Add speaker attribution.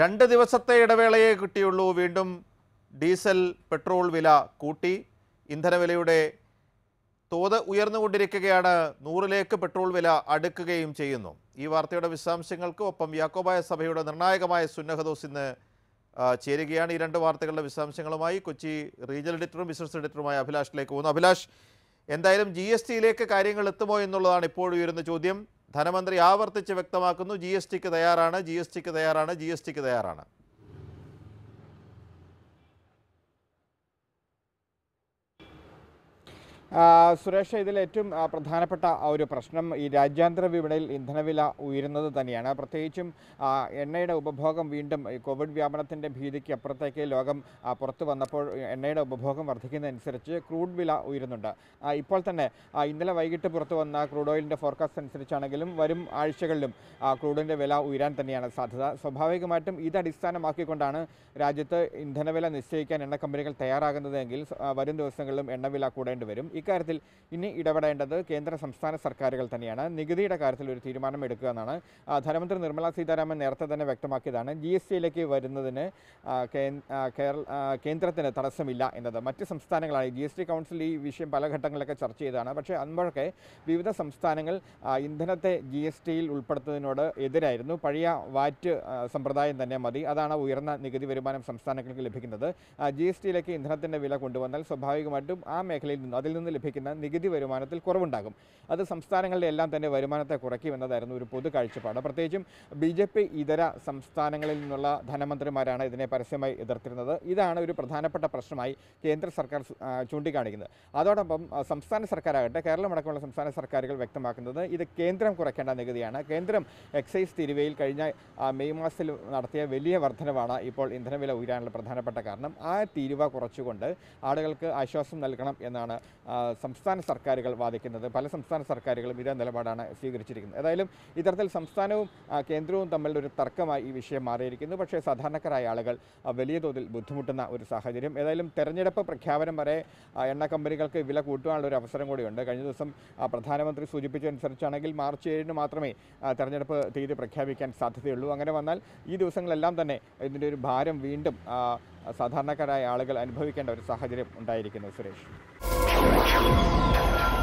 Speaker 1: രണ്ട് ദിവസത്തെ ഇടവേളയെ കിട്ടിയുള്ളൂ വീണ്ടും ഡീസൽ പെട്രോൾ വില കൂട്ടി ഇന്ധനവിലയുടെ തോത് ഉയർന്നുകൊണ്ടിരിക്കുകയാണ് നൂറിലേക്ക് പെട്രോൾ വില അടുക്കുകയും ചെയ്യുന്നു ഈ വാർത്തയുടെ വിശദാംശങ്ങൾക്ക് ഒപ്പം യാക്കോബായ സഭയുടെ നിർണായകമായ സുന്നഹദോസ് ഇന്ന് ചേരുകയാണ് ഈ രണ്ട് വാർത്തകളുടെ വിശദാംശങ്ങളുമായി കൊച്ചി റീജിയൽ എഡിറ്ററും ബിസിനസ് എഡിറ്ററുമായ അഭിലാഷിലേക്ക് പോകുന്നു അഭിലാഷ് എന്തായാലും ജി എസ് ടിയിലേക്ക് കാര്യങ്ങൾ എത്തുമോ എന്നുള്ളതാണ് ഇപ്പോൾ ഉയരുന്ന ചോദ്യം ധനമന്ത്രി ആവർത്തിച്ച് വ്യക്തമാക്കുന്നു ജി എസ് ടിക്ക് തയ്യാറാണ് ജി എസ് ടിക്ക് തയ്യാറാണ് ജി എസ് ടിക്ക് തയ്യാറാണ് സുരേഷ് ഇതിൽ ഏറ്റവും പ്രധാനപ്പെട്ട
Speaker 2: ഒരു പ്രശ്നം ഈ രാജ്യാന്തര വിപണിയിൽ ഇന്ധനവില ഉയരുന്നത് തന്നെയാണ് പ്രത്യേകിച്ചും എണ്ണയുടെ ഉപഭോഗം വീണ്ടും കോവിഡ് വ്യാപനത്തിൻ്റെ ഭീതിക്ക് അപ്പുറത്തേക്ക് ലോകം പുറത്തു വന്നപ്പോൾ എണ്ണയുടെ ഉപഭോഗം വർദ്ധിക്കുന്നതനുസരിച്ച് ക്രൂഡ് വില ഉയരുന്നുണ്ട് ഇപ്പോൾ തന്നെ ഇന്നലെ വൈകിട്ട് പുറത്തു വന്ന ക്രൂഡ് ഓയിലിൻ്റെ ഫോർകാസ്റ്റ് അനുസരിച്ചാണെങ്കിലും വരും ആഴ്ചകളിലും ക്രൂഡിൻ്റെ വില ഉയരാൻ തന്നെയാണ് സാധ്യത സ്വാഭാവികമായിട്ടും ഇത് അടിസ്ഥാനമാക്കിക്കൊണ്ടാണ് രാജ്യത്ത് ഇന്ധനവില നിശ്ചയിക്കാൻ എണ്ണ കമ്പനികൾ തയ്യാറാകുന്നതെങ്കിൽ വരും ദിവസങ്ങളിലും എണ്ണവില കൂടേണ്ടി വരും ഇക്കാര്യത്തിൽ ഇനി ഇടപെടേണ്ടത് കേന്ദ്ര സംസ്ഥാന സർക്കാരുകൾ തന്നെയാണ് നികുതിയുടെ കാര്യത്തിൽ ഒരു തീരുമാനം എടുക്കുക എന്നാണ് ധനമന്ത്രി നിർമ്മലാ സീതാരാമൻ നേരത്തെ തന്നെ വ്യക്തമാക്കിയതാണ് ജി എസ് ടിയിലേക്ക് വരുന്നതിന് കേരള കേന്ദ്രത്തിന് തടസ്സമില്ല എന്നത് മറ്റ് സംസ്ഥാനങ്ങളാണ് ജി എസ് ടി കൗൺസിൽ ഈ വിഷയം പല ഘട്ടങ്ങളിലൊക്കെ ചർച്ച ചെയ്തതാണ് പക്ഷേ അന്നുമ്പോഴൊക്കെ വിവിധ സംസ്ഥാനങ്ങൾ ഇന്ധനത്തെ ജി എസ് ടിയിൽ ഉൾപ്പെടുത്തുന്നതിനോട് എതിരായിരുന്നു പഴയ വാറ്റ് സമ്പ്രദായം തന്നെ മതി അതാണ് ഉയർന്ന നികുതി വരുമാനം സംസ്ഥാനങ്ങൾക്ക് ലഭിക്കുന്നത് ജി എസ് ടിയിലേക്ക് ഇന്ധനത്തിൻ്റെ വില കൊണ്ടുവന്നാൽ സ്വാഭാവികമായിട്ടും ആ മേഖലയിൽ നിന്ന് അതിൽ നിന്ന് നിന്ന് ലഭിക്കുന്ന നികുതി വരുമാനത്തിൽ കുറവുണ്ടാകും അത് സംസ്ഥാനങ്ങളുടെ എല്ലാം തന്നെ വരുമാനത്തെ കുറയ്ക്കുമെന്നതായിരുന്നു ഒരു പൊതു കാഴ്ചപ്പാട് പ്രത്യേകിച്ചും ബി ജെ പി ഇതര സംസ്ഥാനങ്ങളിൽ നിന്നുള്ള ധനമന്ത്രിമാരാണ് ഇതിനെ പരസ്യമായി എതിർത്തിരുന്നത് ഇതാണ് ഒരു പ്രധാനപ്പെട്ട പ്രശ്നമായി കേന്ദ്ര സർക്കാർ ചൂണ്ടിക്കാണിക്കുന്നത് അതോടൊപ്പം സംസ്ഥാന സർക്കാരാകട്ടെ കേരളമടക്കമുള്ള സംസ്ഥാന സർക്കാരുകൾ വ്യക്തമാക്കുന്നത് ഇത് കേന്ദ്രം കുറയ്ക്കേണ്ട നികുതിയാണ് കേന്ദ്രം എക്സൈസ് തിരുവയിൽ കഴിഞ്ഞ മെയ് മാസത്തിൽ നടത്തിയ വലിയ വർധനവാണ് ഇപ്പോൾ ഇന്ധനവില ഉയരാനുള്ള പ്രധാനപ്പെട്ട കാരണം ആ തീരുവ കുറച്ചുകൊണ്ട് ആളുകൾക്ക് ആശ്വാസം നൽകണം എന്നാണ് സംസ്ഥാന സർക്കാരുകൾ വാദിക്കുന്നത് പല സംസ്ഥാന സർക്കാരുകളും ഇതേ നിലപാടാണ് സ്വീകരിച്ചിരിക്കുന്നത് ഏതായാലും ഇത്തരത്തിൽ സംസ്ഥാനവും കേന്ദ്രവും തമ്മിൽ ഒരു തർക്കമായി ഈ വിഷയം മാറിയിരിക്കുന്നു പക്ഷേ സാധാരണക്കാരായ ആളുകൾ വലിയ തോതിൽ ബുദ്ധിമുട്ടുന്ന ഒരു സാഹചര്യം ഏതായാലും തെരഞ്ഞെടുപ്പ് പ്രഖ്യാപനം വരെ എണ്ണ കമ്പനികൾക്ക് വില കൂട്ടുവാനുള്ള ഒരു അവസരം കൂടിയുണ്ട് കഴിഞ്ഞ ദിവസം പ്രധാനമന്ത്രി സൂചിപ്പിച്ചതനുസരിച്ചാണെങ്കിൽ മാർച്ച് ഏഴിന് മാത്രമേ തെരഞ്ഞെടുപ്പ് തീയതി പ്രഖ്യാപിക്കാൻ സാധ്യതയുള്ളൂ അങ്ങനെ വന്നാൽ ഈ ദിവസങ്ങളെല്ലാം തന്നെ ഇതിൻ്റെ ഒരു ഭാരം വീണ്ടും സാധാരണക്കാരായ ആളുകൾ അനുഭവിക്കേണ്ട ഒരു സാഹചര്യം ഉണ്ടായിരിക്കുന്നു സുരേഷ് なるほど。